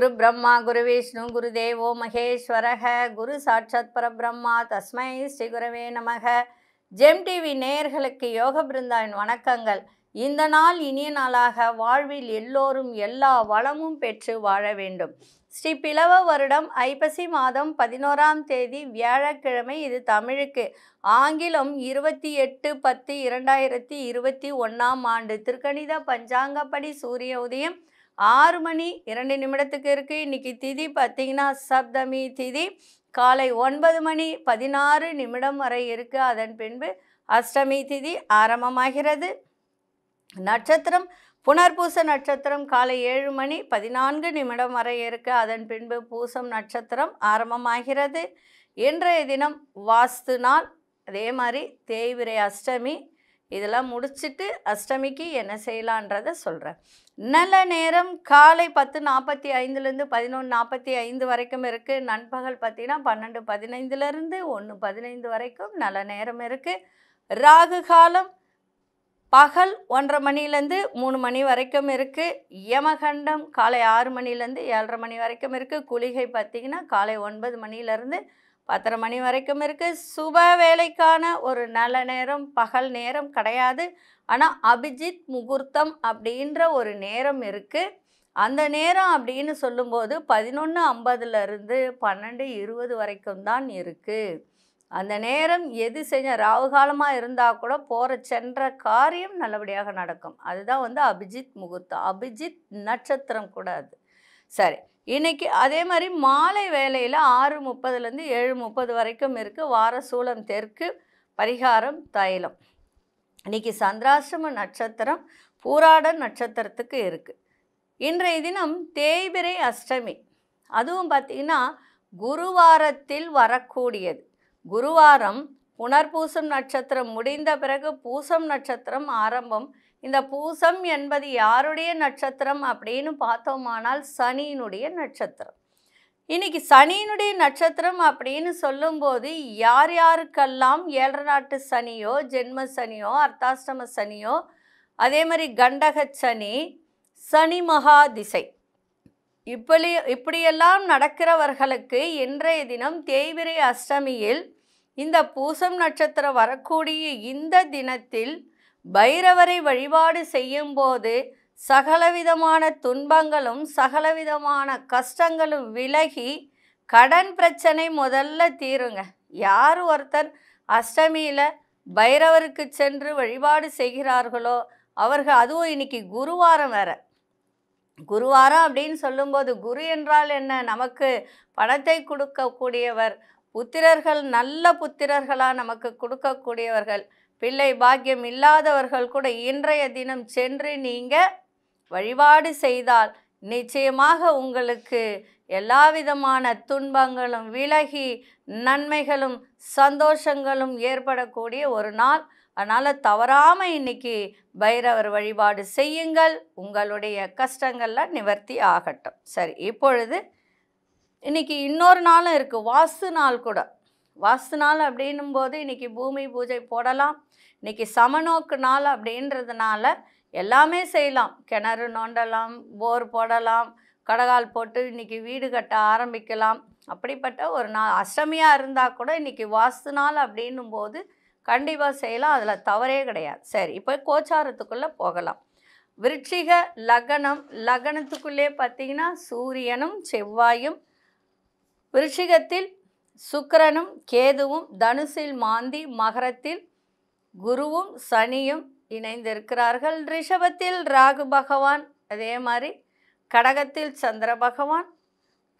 குரு பிரம்மா குரு விஷ்ணு குரு தேவோ மகேஸ்வரக குரு சாட்சாத் பரபிரம்மா தஸ்மை ஸ்ரீ குரவே நமக ஜெம் டிவி நேயர்களுக்கு யோக பிருந்தாவின் வணக்கங்கள் இந்த நாள் இனிய நாளாக வாழ்வில் எல்லோரும் எல்லா வளமும் பெற்று வாழ வேண்டும் ஸ்ரீ பிளவ வருடம் ஐப்பசி மாதம் பதினோராம் தேதி வியாழக்கிழமை இது தமிழுக்கு ஆங்கிலம் இருபத்தி எட்டு பத்து இரண்டாயிரத்தி இருபத்தி ஒன்றாம் ஆண்டு திருக்கணித பஞ்சாங்கப்படி சூரிய உதயம் ஆறு மணி இரண்டு நிமிடத்துக்கு இருக்குது இன்றைக்கி திதி பார்த்திங்கன்னா சப்தமி திதி காலை ஒன்பது மணி பதினாறு நிமிடம் வரை இருக்குது அதன் பின்பு அஷ்டமி திதி ஆரம்பமாகிறது நட்சத்திரம் புனர்பூச நட்சத்திரம் காலை ஏழு மணி பதினான்கு நிமிடம் வரை இருக்கு அதன் பின்பு பூசம் நட்சத்திரம் ஆரம்பமாகிறது இன்றைய தினம் வாஸ்து நாள் அதே மாதிரி தேய்விரை அஷ்டமி இதெல்லாம் முடிச்சுட்டு அஷ்டமிக்கு என்ன செய்யலான்றதை சொல்கிறேன் நல்ல நேரம் காலை பத்து நாற்பத்தி ஐந்துலேருந்து பதினொன்று நாற்பத்தி ஐந்து வரைக்கும் இருக்குது நண்பகல் பார்த்தீங்கன்னா பன்னெண்டு பதினைந்துலேருந்து ஒன்று பதினைந்து வரைக்கும் நல்ல நேரம் இருக்குது ராகு காலம் பகல் ஒன்றரை மணிலேருந்து மூணு மணி வரைக்கும் இருக்குது யமகண்டம் காலை ஆறு மணிலேருந்து ஏழரை மணி வரைக்கும் இருக்குது குளிகை பார்த்திங்கன்னா காலை ஒன்பது மணிலேருந்து பத்தரை மணி வரைக்கும் இருக்குது சுப வேலைக்கான ஒரு நல்ல நேரம் பகல் நேரம் கிடையாது ஆனால் அபிஜித் முகூர்த்தம் அப்படின்ற ஒரு நேரம் இருக்குது அந்த நேரம் அப்படின்னு சொல்லும்போது பதினொன்று ஐம்பதுலேருந்து பன்னெண்டு இருபது வரைக்கும் தான் இருக்குது அந்த நேரம் எது செஞ்ச ராகுகாலமாக இருந்தால் கூட போகிற சென்ற காரியம் நல்லபடியாக நடக்கும் அதுதான் வந்து அபிஜித் முகூர்த்தம் அபிஜித் நட்சத்திரம் கூட அது சரி இன்றைக்கி அதே மாதிரி மாலை வேலையில் ஆறு முப்பதுலேருந்து ஏழு முப்பது வரைக்கும் இருக்குது வாரசூலம் தெற்கு பரிகாரம் தைலம் இன்றைக்கி சந்திராசிரம நட்சத்திரம் பூராட நட்சத்திரத்துக்கு இருக்குது இன்றைய தினம் தேய்பிரை அஷ்டமி அதுவும் பார்த்திங்கன்னா குருவாரத்தில் வரக்கூடியது குருவாரம் புனர்பூசம் நட்சத்திரம் முடிந்த பிறகு பூசம் நட்சத்திரம் ஆரம்பம் இந்த பூசம் என்பது யாருடைய நட்சத்திரம் அப்படின்னு பார்த்தோமானால் சனியினுடைய நட்சத்திரம் இன்னைக்கு சனியினுடைய நட்சத்திரம் அப்படின்னு சொல்லும்போது யார் யாருக்கெல்லாம் ஏழரை நாட்டு சனியோ ஜென்ம சனியோ அர்த்தாஷ்டம சனியோ அதே மாதிரி கண்டக சனி சனி மகா திசை இப்படி இப்படியெல்லாம் நடக்கிறவர்களுக்கு இன்றைய தினம் தேய்விரை அஷ்டமியில் இந்த பூசம் நட்சத்திரம் வரக்கூடிய இந்த தினத்தில் பைரவரை வழிபாடு செய்யும்போது சகலவிதமான துன்பங்களும் சகலவிதமான கஷ்டங்களும் விலகி கடன் பிரச்சனை முதல்ல தீருங்க யார் ஒருத்தர் அஷ்டமியில் பைரவருக்கு சென்று வழிபாடு செய்கிறார்களோ அவர்கள் அதுவும் இன்னைக்கு குருவாரம் வேற குருவாரம் அப்படின்னு சொல்லும்போது குரு என்றால் என்ன நமக்கு பணத்தை கொடுக்கக்கூடியவர் புத்திரர்கள் நல்ல புத்திரர்களாக நமக்கு கொடுக்கக்கூடியவர்கள் பிள்ளை பாக்கியம் இல்லாதவர்கள் கூட இன்றைய தினம் சென்று நீங்கள் வழிபாடு செய்தால் நிச்சயமாக உங்களுக்கு எல்லா விதமான துன்பங்களும் விலகி நன்மைகளும் சந்தோஷங்களும் ஏற்படக்கூடிய ஒரு நாள் அதனால் தவறாமல் இன்றைக்கி பைரவர் வழிபாடு செய்யுங்கள் உங்களுடைய கஷ்டங்கள்லாம் நிவர்த்தி ஆகட்டும் சரி இப்பொழுது இன்றைக்கி இன்னொரு நாளும் இருக்குது வாஸ்து நாள் கூட வாஸ்து நாள் அப்படின்னும் போது இன்றைக்கி பூமி பூஜை போடலாம் இன்றைக்கி சமநோக்கு நாள் அப்படின்றதுனால எல்லாமே செய்யலாம் கிணறு நோண்டலாம் போர் போடலாம் கடகால் போட்டு இன்றைக்கி வீடு கட்ட ஆரம்பிக்கலாம் அப்படிப்பட்ட ஒரு நாள் அஷ்டமியாக இருந்தால் கூட இன்றைக்கி வாஸ்து நாள் அப்படின்னும் போது கண்டிப்பாக செய்யலாம் அதில் தவறே கிடையாது சரி இப்போ கோச்சாரத்துக்குள்ளே போகலாம் விருட்சிக லக்னம் லக்னத்துக்குள்ளே பார்த்திங்கன்னா சூரியனும் செவ்வாயும் விருட்சிகத்தில் சுக்கரனும் கேதுவும் தனுசில் மாந்தி மகரத்தில் குருவும் சனியும் இணைந்திருக்கிறார்கள் ரிஷபத்தில் ராகு பகவான் அதே மாதிரி கடகத்தில் சந்திர பகவான்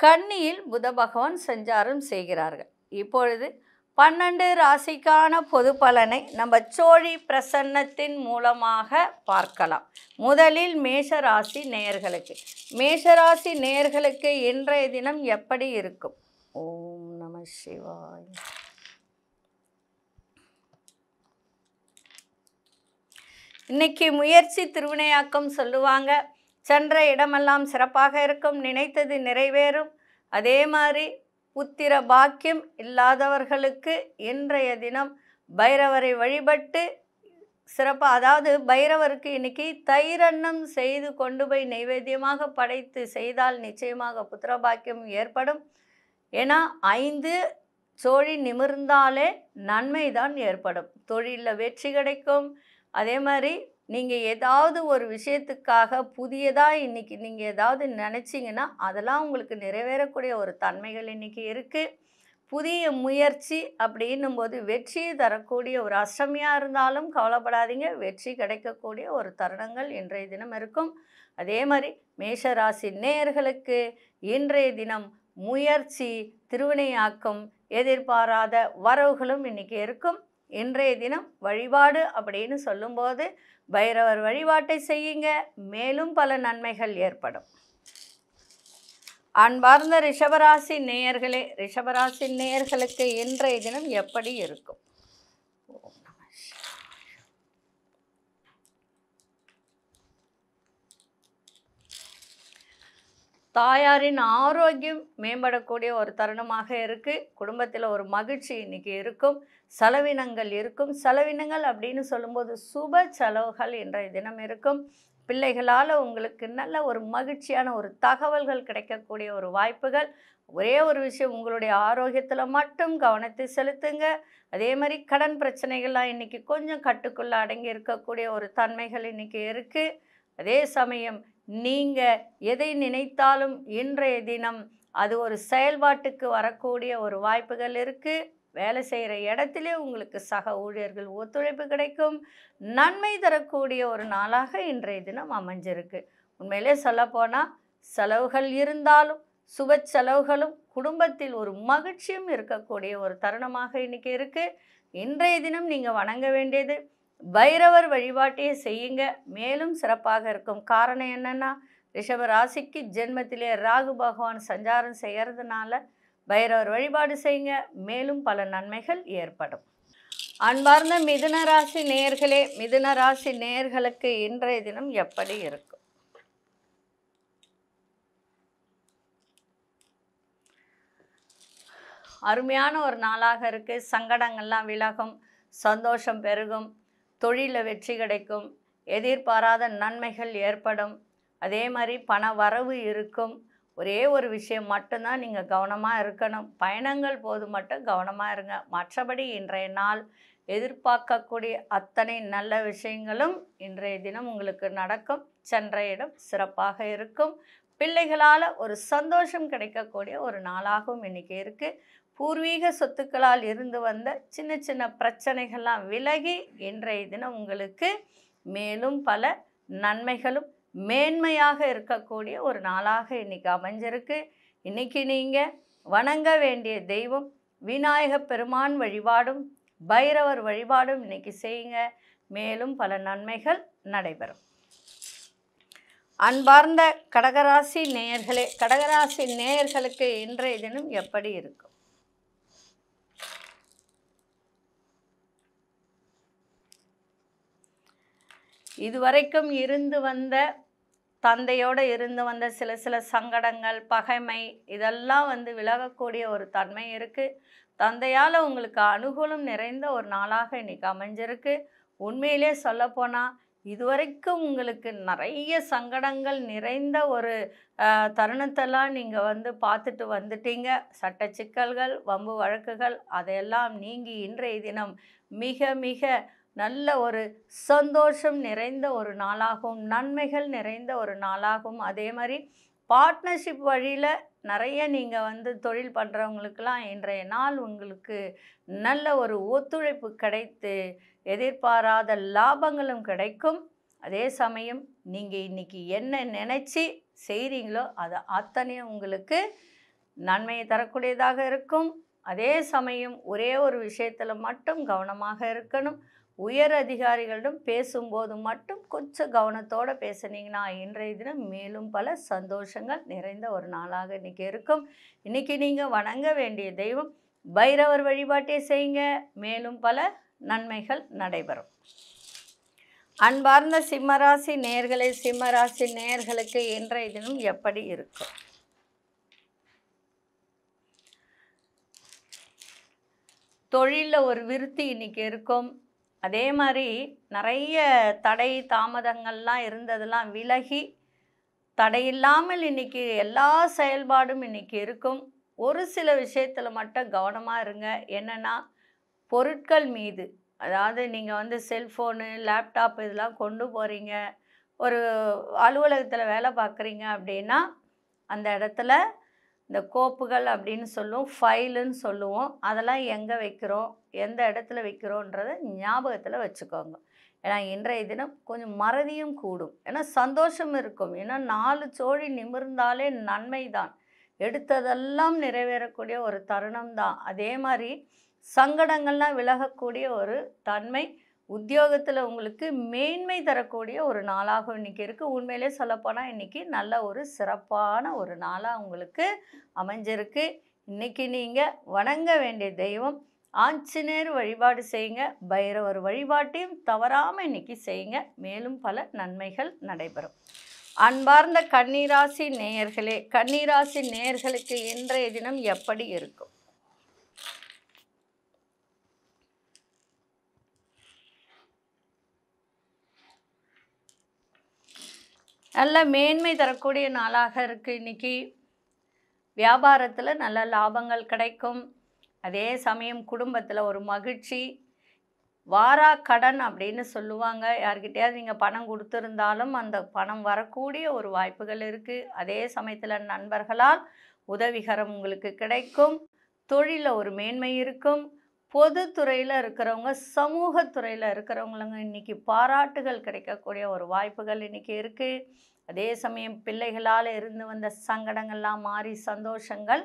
கன்னியில் புத பகவான் சஞ்சாரம் செய்கிறார்கள் இப்பொழுது பன்னெண்டு ராசிக்கான பொது பலனை நம்ம சோழி பிரசன்னத்தின் மூலமாக பார்க்கலாம் முதலில் மேஷராசி நேயர்களுக்கு மேஷராசி நேயர்களுக்கு இன்றைய தினம் எப்படி இருக்கும் ஓம் நம சிவாய் இன்னைக்கு முயற்சி திருவினையாக்கம் சொல்லுவாங்க சென்ற இடமெல்லாம் சிறப்பாக இருக்கும் நினைத்தது நிறைவேறும் அதே மாதிரி புத்திர பாக்கியம் இல்லாதவர்களுக்கு இன்றைய தினம் பைரவரை வழிபட்டு சிறப்பாக அதாவது பைரவருக்கு இன்னைக்கு தைரன்னம் செய்து கொண்டு போய் நைவேத்தியமாக படைத்து செய்தால் நிச்சயமாக புத்திரபாக்கியம் ஏற்படும் ஏன்னா ஐந்து சோழி நிமிர்ந்தாலே நன்மை தான் ஏற்படும் தொழிலில் வெற்றி கிடைக்கும் அதே மாதிரி நீங்கள் ஏதாவது ஒரு விஷயத்துக்காக புதியதாக இன்றைக்கி நீங்கள் ஏதாவது நினச்சிங்கன்னா அதெல்லாம் உங்களுக்கு நிறைவேறக்கூடிய ஒரு தன்மைகள் இன்றைக்கி இருக்குது புதிய முயற்சி அப்படின்னும் போது வெற்றியை தரக்கூடிய ஒரு அஷ்டமியாக இருந்தாலும் கவலைப்படாதீங்க வெற்றி கிடைக்கக்கூடிய ஒரு தருணங்கள் இன்றைய தினம் இருக்கும் அதே மாதிரி மேஷராசி நேயர்களுக்கு இன்றைய தினம் முயற்சி திருவினையாக்கம் எதிர்பாராத வரவுகளும் இன்றைக்கி இருக்கும் இன்றைய தினம் வழிபாடு அப்படின்னு சொல்லும்போது பைரவர் வழிபாட்டை செய்யுங்க மேலும் பல நன்மைகள் ஏற்படும் அன்பார்ந்த ரிஷபராசி நேயர்களே ரிஷபராசி நேயர்களுக்கு இன்றைய தினம் எப்படி இருக்கும் தாயாரின் ஆரோக்கியம் மேம்படக்கூடிய ஒரு தருணமாக இருக்குது குடும்பத்தில் ஒரு மகிழ்ச்சி இன்றைக்கி இருக்கும் செலவினங்கள் இருக்கும் செலவினங்கள் அப்படின்னு சொல்லும்போது சுப செலவுகள் இன்றைய தினம் இருக்கும் பிள்ளைகளால் உங்களுக்கு நல்ல ஒரு மகிழ்ச்சியான ஒரு தகவல்கள் கிடைக்கக்கூடிய ஒரு வாய்ப்புகள் ஒரே ஒரு விஷயம் உங்களுடைய ஆரோக்கியத்தில் மட்டும் கவனத்தை செலுத்துங்க அதே மாதிரி கடன் பிரச்சனைகள்லாம் இன்றைக்கி கொஞ்சம் கட்டுக்குள்ளே அடங்கி இருக்கக்கூடிய ஒரு தன்மைகள் இன்றைக்கி இருக்குது அதே சமயம் நீங்கள் எதை நினைத்தாலும் இன்றைய தினம் அது ஒரு செயல்பாட்டுக்கு வரக்கூடிய ஒரு வாய்ப்புகள் இருக்குது வேலை செய்கிற இடத்திலே உங்களுக்கு சக ஊழியர்கள் ஒத்துழைப்பு கிடைக்கும் நன்மை தரக்கூடிய ஒரு நாளாக இன்றைய தினம் அமைஞ்சிருக்கு உண்மையிலே சொல்லப்போனால் செலவுகள் இருந்தாலும் சுப செலவுகளும் குடும்பத்தில் ஒரு மகிழ்ச்சியும் இருக்கக்கூடிய ஒரு தருணமாக இன்னைக்கு இருக்குது இன்றைய தினம் நீங்கள் வணங்க வேண்டியது பைரவர் வழிபாட்டையே செய்யுங்க மேலும் சிறப்பாக இருக்கும் காரணம் என்னென்னா ரிஷப ராசிக்கு ஜென்மத்திலே ராகு பகவான் சஞ்சாரம் செய்கிறதுனால பைரவர் வழிபாடு செய்யுங்க மேலும் பல நன்மைகள் ஏற்படும் அன்பார்ந்த மிதுன ராசி நேர்களே மிதுன ராசி நேர்களுக்கு இன்றைய தினம் எப்படி இருக்கும் அருமையான ஒரு நாளாக இருக்குது சங்கடங்கள்லாம் விலகும் சந்தோஷம் பெருகும் தொழிலில் வெற்றி கிடைக்கும் எதிர்பாராத நன்மைகள் ஏற்படும் அதே மாதிரி பண வரவு இருக்கும் ஒரே ஒரு விஷயம் மட்டும்தான் நீங்கள் கவனமாக இருக்கணும் பயணங்கள் போது மட்டும் கவனமாக இருங்க மற்றபடி இன்றைய நாள் எதிர்பார்க்கக்கூடிய அத்தனை நல்ல விஷயங்களும் இன்றைய தினம் உங்களுக்கு நடக்கும் சென்ற இடம் சிறப்பாக இருக்கும் பிள்ளைகளால் ஒரு சந்தோஷம் கிடைக்கக்கூடிய ஒரு நாளாகவும் இன்றைக்கி இருக்குது பூர்வீக சொத்துக்களால் இருந்து வந்த சின்ன சின்ன பிரச்சனைகள்லாம் விலகி இன்றைய தினம் உங்களுக்கு மேலும் பல நன்மைகளும் மேன்மையாக இருக்கக்கூடிய ஒரு நாளாக இன்றைக்கி அமைஞ்சிருக்கு இன்றைக்கி நீங்கள் வணங்க வேண்டிய தெய்வம் விநாயக பெருமான் வழிபாடும் பைரவர் வழிபாடும் இன்றைக்கி செய்யுங்க மேலும் பல நன்மைகள் நடைபெறும் அன்பார்ந்த கடகராசி நேயர்களே கடகராசி நேயர்களுக்கு இன்றைய தினம் எப்படி இருக்கும் இதுவரைக்கும் இருந்து வந்த தந்தையோடு இருந்து வந்த சில சில சங்கடங்கள் பகைமை இதெல்லாம் வந்து விலகக்கூடிய ஒரு தன்மை இருக்குது தந்தையால் உங்களுக்கு அனுகூலம் நிறைந்த ஒரு நாளாக இன்றைக்கி அமைஞ்சிருக்கு உண்மையிலே சொல்லப்போனால் இதுவரைக்கும் உங்களுக்கு நிறைய சங்கடங்கள் நிறைந்த ஒரு தருணத்தெல்லாம் நீங்கள் வந்து பார்த்துட்டு வந்துட்டீங்க சட்ட சிக்கல்கள் வம்பு வழக்குகள் அதையெல்லாம் நீங்கி இன்றைய தினம் மிக மிக நல்ல ஒரு சந்தோஷம் நிறைந்த ஒரு நாளாகவும் நன்மைகள் நிறைந்த ஒரு நாளாகவும் அதே மாதிரி பார்ட்னர்ஷிப் வழியில் நிறைய நீங்கள் வந்து தொழில் பண்ணுறவங்களுக்கெல்லாம் இன்றைய நாள் உங்களுக்கு நல்ல ஒரு ஒத்துழைப்பு கிடைத்து எதிர்பாராத லாபங்களும் கிடைக்கும் அதே சமயம் நீங்கள் இன்றைக்கி என்ன நினச்சி செய்கிறீங்களோ அது அத்தனையும் உங்களுக்கு நன்மையை தரக்கூடியதாக இருக்கும் அதே சமயம் ஒரே ஒரு விஷயத்தில் மட்டும் கவனமாக இருக்கணும் உயர் அதிகாரிகளிடம் பேசும்போது மட்டும் கொஞ்சம் கவனத்தோடு பேசுனீங்கன்னா இன்றைய தினம் மேலும் பல சந்தோஷங்கள் நிறைந்த ஒரு நாளாக இன்றைக்கி இருக்கும் இன்றைக்கி நீங்கள் வணங்க வேண்டிய தெய்வம் பைரவர் வழிபாட்டை செய்யுங்க மேலும் பல நன்மைகள் நடைபெறும் அன்பார்ந்த சிம்மராசி நேர்களை சிம்மராசி நேர்களுக்கு இன்றைய தினம் எப்படி இருக்கும் தொழிலில் ஒரு விருத்தி இன்றைக்கி இருக்கும் அதே மாதிரி நிறைய தடை தாமதங்கள்லாம் இருந்ததெல்லாம் விலகி தடையில்லாமல் இன்றைக்கி எல்லா செயல்பாடும் இன்றைக்கி இருக்கும் ஒரு சில விஷயத்தில் மட்டும் கவனமாக இருங்க என்னென்னா பொருட்கள் மீது அதாவது நீங்கள் வந்து செல்ஃபோனு லேப்டாப் இதெல்லாம் கொண்டு போகிறீங்க ஒரு அலுவலகத்தில் வேலை பார்க்குறீங்க அப்படின்னா அந்த இடத்துல இந்த கோப்புகள் அப்படின்னு சொல்லுவோம் ஃபைலுன்னு சொல்லுவோம் அதெல்லாம் எங்கே வைக்கிறோம் எந்த இடத்துல வைக்கிறோன்றத ஞாபகத்தில் வச்சுக்கோங்க ஏன்னா இன்றைய தினம் கொஞ்சம் மறதியும் கூடும் ஏன்னா சந்தோஷம் இருக்கும் ஏன்னா நாலு சோழி நிமிர்ந்தாலே நன்மை தான் எடுத்ததெல்லாம் நிறைவேறக்கூடிய ஒரு தருணம் தான் அதே மாதிரி சங்கடங்கள்லாம் விலகக்கூடிய ஒரு தன்மை உத்தியோகத்தில் உங்களுக்கு மேன்மை தரக்கூடிய ஒரு நாளாக இன்றைக்கி இருக்குது உண்மையிலே சொல்லப்போனால் இன்றைக்கி நல்ல ஒரு சிறப்பான ஒரு நாளாக உங்களுக்கு அமைஞ்சிருக்கு இன்றைக்கி நீங்கள் வணங்க வேண்டிய தெய்வம் ஆஞ்சநேயர் வழிபாடு செய்யுங்க பைரவர் வழிபாட்டையும் தவறாமல் இன்றைக்கி செய்யுங்க மேலும் பல நன்மைகள் நடைபெறும் அன்பார்ந்த கன்னிராசி நேயர்களே கன்னிராசி நேயர்களுக்கு இன்றைய தினம் எப்படி இருக்கும் நல்ல மேன்மை தரக்கூடிய நாளாக இருக்குது இன்றைக்கி வியாபாரத்தில் நல்ல லாபங்கள் கிடைக்கும் அதே சமயம் குடும்பத்தில் ஒரு மகிழ்ச்சி வாரா கடன் அப்படின்னு சொல்லுவாங்க யார்கிட்டயாவது நீங்கள் பணம் கொடுத்துருந்தாலும் அந்த பணம் வரக்கூடிய ஒரு வாய்ப்புகள் இருக்குது அதே சமயத்தில் நண்பர்களால் உதவிகரம் உங்களுக்கு கிடைக்கும் தொழிலில் ஒரு மேன்மை இருக்கும் பொதுத்துறையில் இருக்கிறவங்க சமூகத்துறையில் இருக்கிறவங்களுங்க இன்றைக்கி பாராட்டுகள் கிடைக்கக்கூடிய ஒரு வாய்ப்புகள் இன்றைக்கி இருக்குது அதே சமயம் பிள்ளைகளால் இருந்து வந்த சங்கடங்கள்லாம் மாறி சந்தோஷங்கள்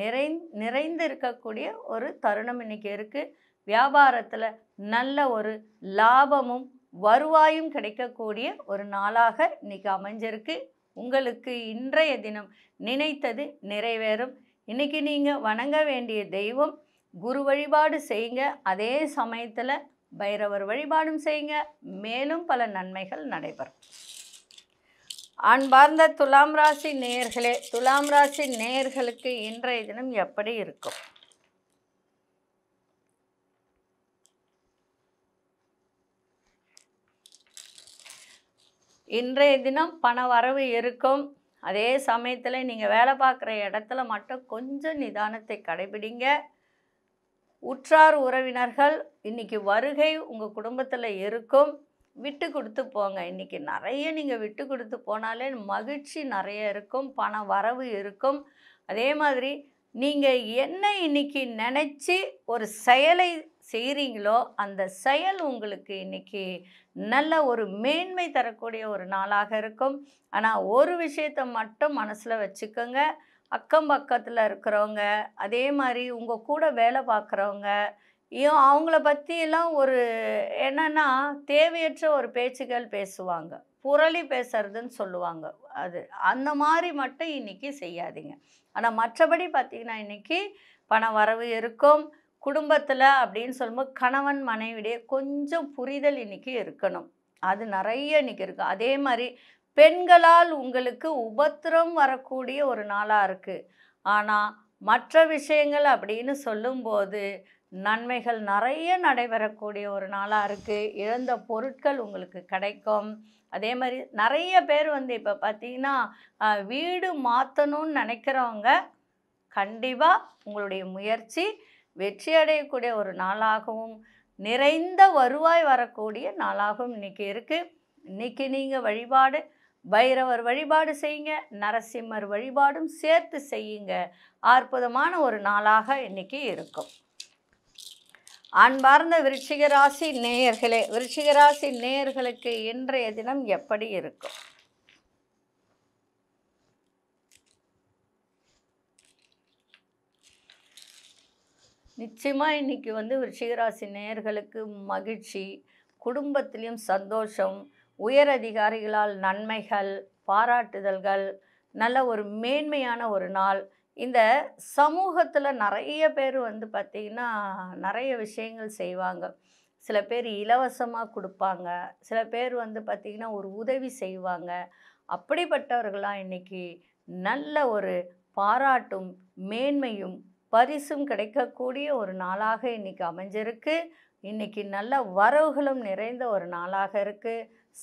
நிறை நிறைந்து இருக்கக்கூடிய ஒரு தருணம் இன்றைக்கி இருக்குது வியாபாரத்தில் நல்ல ஒரு லாபமும் வருவாயும் கிடைக்கக்கூடிய ஒரு நாளாக இன்றைக்கி அமைஞ்சிருக்கு உங்களுக்கு இன்றைய தினம் நினைத்தது நிறைவேறும் இன்றைக்கி நீங்கள் வணங்க வேண்டிய தெய்வம் குரு வழிபாடு செய்யுங்க அதே சமயத்தில் பைரவர் வழிபாடும் செய்யுங்க மேலும் பல நன்மைகள் நடைபெறும் அன்பார்ந்த துலாம் ராசி நேர்களே துலாம் ராசி நேர்களுக்கு இன்றைய தினம் எப்படி இருக்கும் இன்றைய தினம் பண வரவு இருக்கும் அதே சமயத்தில் நீங்கள் வேலை பார்க்குற இடத்துல மட்டும் கொஞ்சம் நிதானத்தை கடைபிடிங்க உற்றார் உறவினர்கள் இன்றைக்கி வருகை உங்கள் குடும்பத்தில் இருக்கும் விட்டு கொடுத்து போங்க இன்றைக்கி நிறைய நீங்கள் விட்டு கொடுத்து போனாலே மகிழ்ச்சி நிறைய இருக்கும் பண வரவு இருக்கும் அதே மாதிரி நீங்கள் என்ன இன்றைக்கி நினச்சி ஒரு செயலை செய்கிறீங்களோ அந்த செயல் உங்களுக்கு இன்றைக்கி நல்ல ஒரு மேன்மை தரக்கூடிய ஒரு நாளாக இருக்கும் ஆனால் ஒரு விஷயத்தை மட்டும் மனசில் வச்சுக்கோங்க அக்கம் பக்கத்தில் இருக்கிறவங்க அதே மாதிரி உங்கள் கூட வேலை பார்க்குறவங்க ஏன் அவங்கள பற்றியெல்லாம் ஒரு என்னென்னா தேவையற்ற ஒரு பேச்சுகள் பேசுவாங்க புரளி பேசுறதுன்னு சொல்லுவாங்க அது அந்த மாதிரி மட்டும் இன்றைக்கி செய்யாதீங்க ஆனால் மற்றபடி பார்த்திங்கன்னா இன்றைக்கி பண வரவு இருக்கும் குடும்பத்தில் அப்படின்னு சொல்லும்போது கணவன் மனைவிடையே கொஞ்சம் புரிதல் இன்றைக்கி இருக்கணும் அது நிறைய இன்றைக்கி இருக்குது அதே மாதிரி பெண்களால் உங்களுக்கு உபத்திரம் வரக்கூடிய ஒரு நாளாக இருக்குது ஆனால் மற்ற விஷயங்கள் அப்படின்னு சொல்லும்போது நன்மைகள் நிறைய நடைபெறக்கூடிய ஒரு நாளாக இருக்குது இழந்த பொருட்கள் உங்களுக்கு கிடைக்கும் அதே மாதிரி நிறைய பேர் வந்து இப்போ பார்த்தீங்கன்னா வீடு மாற்றணும்னு நினைக்கிறவங்க கண்டிப்பாக உங்களுடைய முயற்சி வெற்றி அடையக்கூடிய ஒரு நாளாகவும் நிறைந்த வருவாய் வரக்கூடிய நாளாகவும் இன்றைக்கி இருக்குது இன்றைக்கி நீங்கள் வழிபாடு பைரவர் வழிபாடு செய்யுங்க நரசிம்மர் வழிபாடும் சேர்த்து செய்யுங்க அற்புதமான ஒரு நாளாக இன்றைக்கி இருக்கும் அன்பார்ந்த விருச்சிக ராசி நேயர்களே விருச்சிக ராசி நேயர்களுக்கு இன்றைய தினம் எப்படி இருக்கும் நிச்சயமாக இன்றைக்கி வந்து விருச்சிகராசி நேயர்களுக்கு மகிழ்ச்சி குடும்பத்திலையும் சந்தோஷம் உயர் அதிகாரிகளால் நன்மைகள் பாராட்டுதல்கள் நல்ல ஒரு மேன்மையான ஒரு நாள் இந்த சமூகத்தில் நிறைய பேர் வந்து பார்த்திங்கன்னா நிறைய விஷயங்கள் செய்வாங்க சில பேர் இலவசமாக கொடுப்பாங்க சில பேர் வந்து பார்த்திங்கன்னா ஒரு உதவி செய்வாங்க அப்படிப்பட்டவர்களாம் இன்றைக்கி நல்ல ஒரு பாராட்டும் மேன்மையும் பரிசும் கிடைக்கக்கூடிய ஒரு நாளாக இன்றைக்கி அமைஞ்சிருக்கு இன்றைக்கி நல்ல வரவுகளும் நிறைந்த ஒரு நாளாக இருக்குது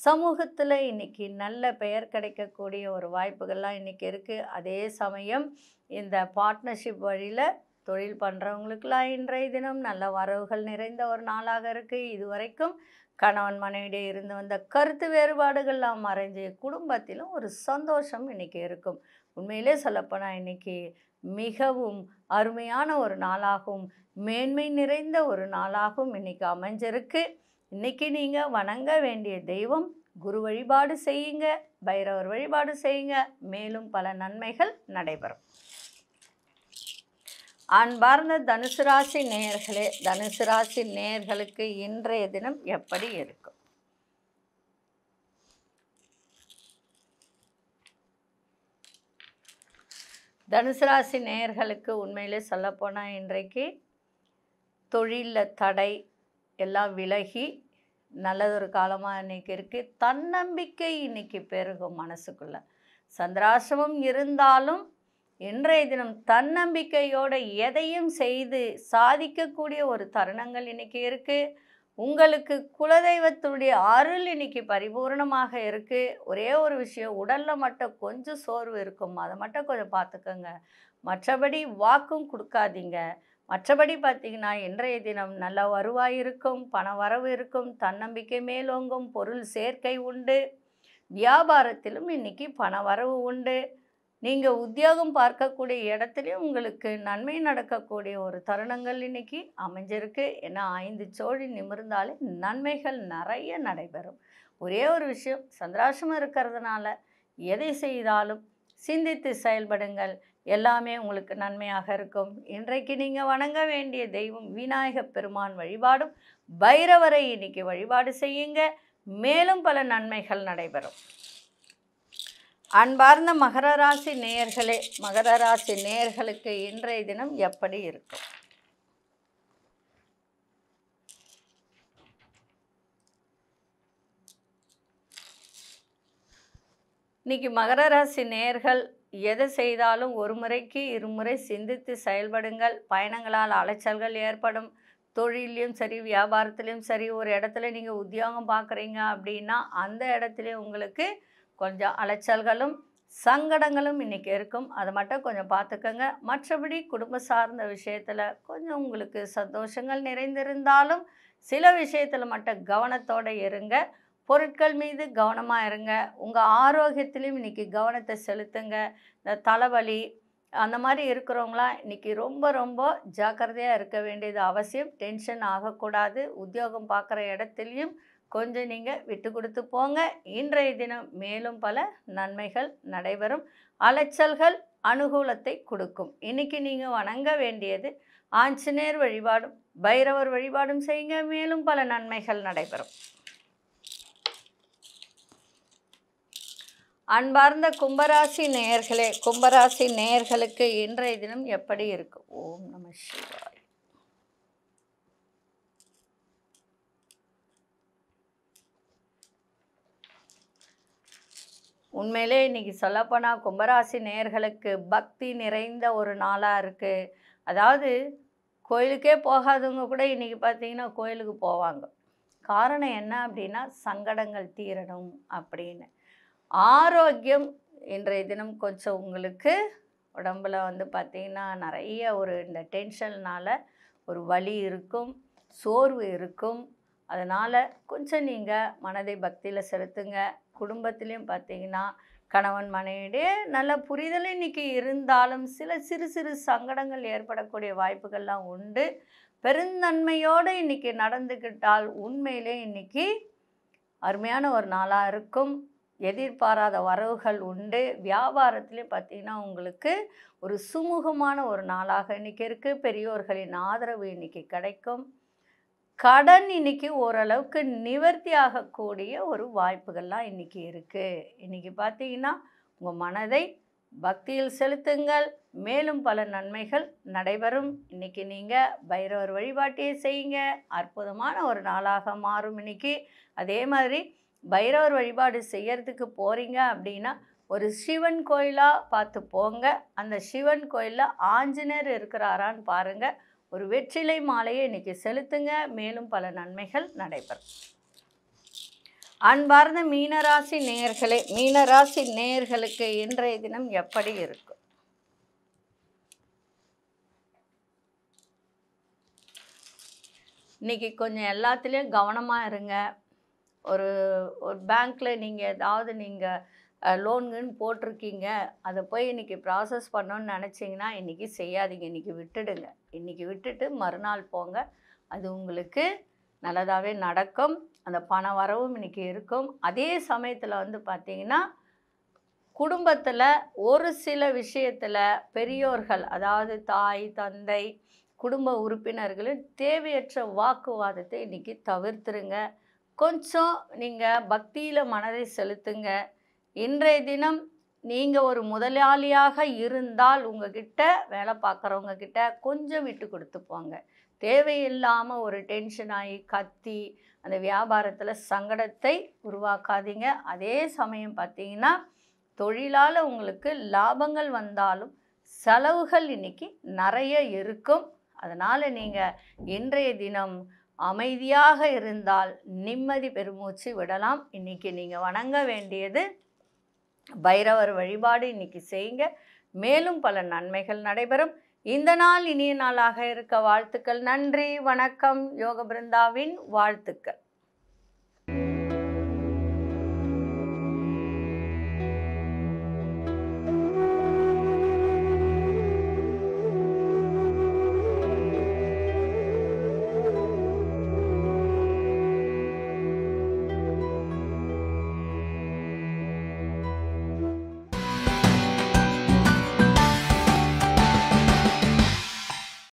சமூகத்தில் இன்றைக்கி நல்ல பெயர் கிடைக்கக்கூடிய ஒரு வாய்ப்புகள்லாம் இன்றைக்கி இருக்குது அதே சமயம் இந்த பார்ட்னர்ஷிப் வழியில் தொழில் பண்ணுறவங்களுக்கெல்லாம் இன்றைய தினம் நல்ல வரவுகள் நிறைந்த ஒரு நாளாக இருக்குது இது வரைக்கும் கணவன் மனைவியிடையே இருந்து வந்த கருத்து வேறுபாடுகள்லாம் மறைஞ்சு குடும்பத்திலும் ஒரு சந்தோஷம் இன்றைக்கி இருக்கும் உண்மையிலே சொல்லப்போனால் இன்றைக்கி மிகவும் அருமையான ஒரு நாளாகவும் மேன்மை நிறைந்த ஒரு நாளாகவும் இன்றைக்கி அமைஞ்சிருக்கு இன்றைக்கி நீங்கள் வணங்க வேண்டிய தெய்வம் குரு வழிபாடு செய்யுங்க பைரவர் வழிபாடு செய்யுங்க மேலும் பல நன்மைகள் நடைபெறும் அன்பார்ந்த தனுசு ராசி நேர்களே தனுசு ராசி நேர்களுக்கு இன்றைய தினம் எப்படி இருக்கும் தனுசு ராசி நேர்களுக்கு உண்மையிலே சொல்லப்போனால் இன்றைக்கு தொழிலில் தடை எல்லாம் விலகி நல்லதொரு காலமாக இன்றைக்கி இருக்குது தன்னம்பிக்கை இன்றைக்கி பெருகும் மனசுக்குள்ளே சந்திராசிரமம் இருந்தாலும் இன்றைய தினம் தன்னம்பிக்கையோடு எதையும் செய்து சாதிக்கக்கூடிய ஒரு தருணங்கள் இன்றைக்கி இருக்குது உங்களுக்கு குலதெய்வத்துடைய அருள் இன்னைக்கு பரிபூர்ணமாக இருக்குது ஒரே ஒரு விஷயம் உடலில் மட்டும் கொஞ்சம் சோர்வு இருக்கும் அதை மட்டும் கொஞ்சம் பார்த்துக்கோங்க மற்றபடி வாக்கும் கொடுக்காதீங்க மற்றபடி பார்த்திங்கன்னா இன்றைய தினம் நல்ல வருவாய் இருக்கும் பண வரவு இருக்கும் தன்னம்பிக்கை மேலோங்கும் பொருள் சேர்க்கை உண்டு வியாபாரத்திலும் இன்றைக்கி பண வரவு உண்டு நீங்கள் உத்தியோகம் பார்க்கக்கூடிய இடத்துலையும் உங்களுக்கு நன்மை நடக்கக்கூடிய ஒரு தருணங்கள் இன்றைக்கி அமைஞ்சிருக்கு ஏன்னா ஐந்து சோழி நிமிர்ந்தாலே நன்மைகள் நிறைய நடைபெறும் ஒரே ஒரு விஷயம் சந்திராசமாக இருக்கிறதுனால எதை செய்தாலும் சிந்தித்து செயல்படுங்கள் எல்லாமே உங்களுக்கு நன்மையாக இருக்கும் இன்றைக்கு நீங்கள் வணங்க வேண்டிய தெய்வம் விநாயக பெருமான் வழிபாடும் பைரவரை இன்னைக்கு வழிபாடு செய்யுங்க மேலும் பல நன்மைகள் நடைபெறும் அன்பார்ந்த மகர ராசி நேயர்களே மகர ராசி நேயர்களுக்கு இன்றைய தினம் எப்படி இருக்கும் இன்றைக்கி மகர ராசி நேர்கள் எதை செய்தாலும் ஒரு முறைக்கு இருமுறை சிந்தித்து செயல்படுங்கள் பயணங்களால் அலைச்சல்கள் ஏற்படும் தொழிலையும் சரி வியாபாரத்துலேயும் சரி ஒரு இடத்துல நீங்கள் உத்தியோகம் பார்க்குறீங்க அப்படின்னா அந்த இடத்துல உங்களுக்கு கொஞ்சம் அலைச்சல்களும் சங்கடங்களும் இன்றைக்கி இருக்கும் அதை மட்டும் கொஞ்சம் பார்த்துக்கோங்க மற்றபடி குடும்ப சார்ந்த விஷயத்தில் கொஞ்சம் உங்களுக்கு சந்தோஷங்கள் நிறைந்திருந்தாலும் சில விஷயத்தில் மட்டும் கவனத்தோடு இருங்க பொருட்கள் மீது கவனமாக இருங்க உங்கள் ஆரோக்கியத்துலேயும் இன்றைக்கி கவனத்தை செலுத்துங்க இந்த தலைவலி அந்த மாதிரி இருக்கிறவங்களாம் இன்றைக்கி ரொம்ப ரொம்ப ஜாக்கிரதையாக இருக்க வேண்டியது அவசியம் டென்ஷன் ஆகக்கூடாது உத்தியோகம் பார்க்குற இடத்துலையும் கொஞ்சம் நீங்கள் விட்டு கொடுத்து போங்க இன்றைய தினம் மேலும் பல நன்மைகள் நடைபெறும் அலைச்சல்கள் அனுகூலத்தை கொடுக்கும் இன்றைக்கி நீங்கள் வணங்க வேண்டியது ஆஞ்சநேயர் வழிபாடும் பைரவர் வழிபாடும் செய்யுங்க மேலும் பல நன்மைகள் நடைபெறும் அன்பார்ந்த கும்பராசி நேயர்களே கும்பராசி நேயர்களுக்கு இன்றைய தினம் எப்படி இருக்கு ஓம் நம சிவாய் உண்மையிலே இன்னைக்கு சொல்லப்போனால் கும்பராசி நேயர்களுக்கு பக்தி நிறைந்த ஒரு நாளாக இருக்குது அதாவது கோயிலுக்கே போகாதவங்க கூட இன்றைக்கி பார்த்தீங்கன்னா கோயிலுக்கு போவாங்க காரணம் என்ன அப்படின்னா சங்கடங்கள் தீரணும் அப்படின்னு ஆரோக்கியம் இன்றைய தினம் கொஞ்சம் உங்களுக்கு உடம்பில் வந்து பார்த்திங்கன்னா நிறைய ஒரு இந்த டென்ஷன்னால் ஒரு வலி இருக்கும் சோர்வு இருக்கும் அதனால் கொஞ்சம் நீங்கள் மனதை பக்தியில் செலுத்துங்க குடும்பத்துலேயும் பார்த்தீங்கன்னா கணவன் மனைவிடையே நல்ல புரிதல் இன்றைக்கி இருந்தாலும் சில சிறு சிறு சங்கடங்கள் ஏற்படக்கூடிய வாய்ப்புகள்லாம் உண்டு பெருந்தன்மையோடு இன்றைக்கி நடந்துக்கிட்டால் உண்மையிலே இன்றைக்கி அருமையான ஒரு நாளாக இருக்கும் எதிர்பாராத வரவுகள் உண்டு வியாபாரத்துலேயும் பார்த்திங்கன்னா உங்களுக்கு ஒரு சுமூகமான ஒரு நாளாக இன்றைக்கி இருக்குது பெரியோர்களின் ஆதரவு இன்றைக்கி கிடைக்கும் கடன் இன்னைக்கு ஓரளவுக்கு நிவர்த்தி ஆகக்கூடிய ஒரு வாய்ப்புகள்லாம் இன்றைக்கி இருக்குது இன்றைக்கி பார்த்திங்கன்னா உங்கள் மனதை பக்தியில் செலுத்துங்கள் மேலும் பல நன்மைகள் நடைபெறும் இன்றைக்கி நீங்கள் பைரவர் வழிபாட்டையே செய்யுங்க அற்புதமான ஒரு நாளாக மாறும் இன்றைக்கி அதே மாதிரி பைரவர் வழிபாடு செய்கிறதுக்கு போகிறீங்க அப்படின்னா ஒரு சிவன் கோயிலாக பார்த்து போங்க அந்த சிவன் கோயிலில் ஆஞ்சநேயர் இருக்கிறாரான்னு பாருங்கள் ஒரு வெற்றிலை மாலையை இன்றைக்கி செலுத்துங்க மேலும் பல நன்மைகள் நடைபெறும் அன்பார்ந்த மீனராசி நேயர்களே மீனராசி நேயர்களுக்கு இன்றைய தினம் எப்படி இருக்கும் இன்றைக்கி கொஞ்சம் எல்லாத்துலேயும் கவனமாக இருங்க ஒரு ஒரு பேங்க்கில் நீங்கள் ஏதாவது நீங்கள் லோனுன்னு போட்டிருக்கீங்க அதை போய் இன்றைக்கி ப்ராசஸ் பண்ணோன்னு நினச்சிங்கன்னா இன்றைக்கி செய்யாதீங்க இன்றைக்கி விட்டுடுங்க இன்றைக்கி விட்டுட்டு மறுநாள் போங்க அது உங்களுக்கு நல்லதாகவே நடக்கும் அந்த பண வரவும் இன்றைக்கி இருக்கும் அதே சமயத்தில் வந்து பார்த்திங்கன்னா குடும்பத்தில் ஒரு சில விஷயத்தில் பெரியோர்கள் அதாவது தாய் தந்தை குடும்ப உறுப்பினர்களின் தேவையற்ற வாக்குவாதத்தை இன்றைக்கி தவிர்த்துருங்க கொஞ்சம் நீங்கள் பக்தியில் மனதை செலுத்துங்க இன்றைய தினம் நீங்கள் ஒரு முதலாளியாக இருந்தால் உங்ககிட்ட வேலை பார்க்குறவங்க கிட்ட கொஞ்சம் விட்டு கொடுத்து போங்க தேவையில்லாமல் ஒரு டென்ஷன் ஆகி கத்தி அந்த வியாபாரத்தில் சங்கடத்தை உருவாக்காதீங்க அதே சமயம் பார்த்தீங்கன்னா தொழிலால் உங்களுக்கு லாபங்கள் வந்தாலும் செலவுகள் இன்றைக்கி நிறைய இருக்கும் அதனால் நீங்கள் இன்றைய தினம் அமைதியாக இருந்தால் நிம்மதி பெருமூச்சு விடலாம் இன்றைக்கி நீங்கள் வணங்க வேண்டியது பைரவர் வழிபாடு இன்றைக்கி செய்யுங்க மேலும் பல நன்மைகள் நடைபெறும் இந்த நாள் இனிய நாளாக இருக்க வாழ்த்துக்கள் நன்றி வணக்கம் யோக பிருந்தாவின் வாழ்த்துக்கள்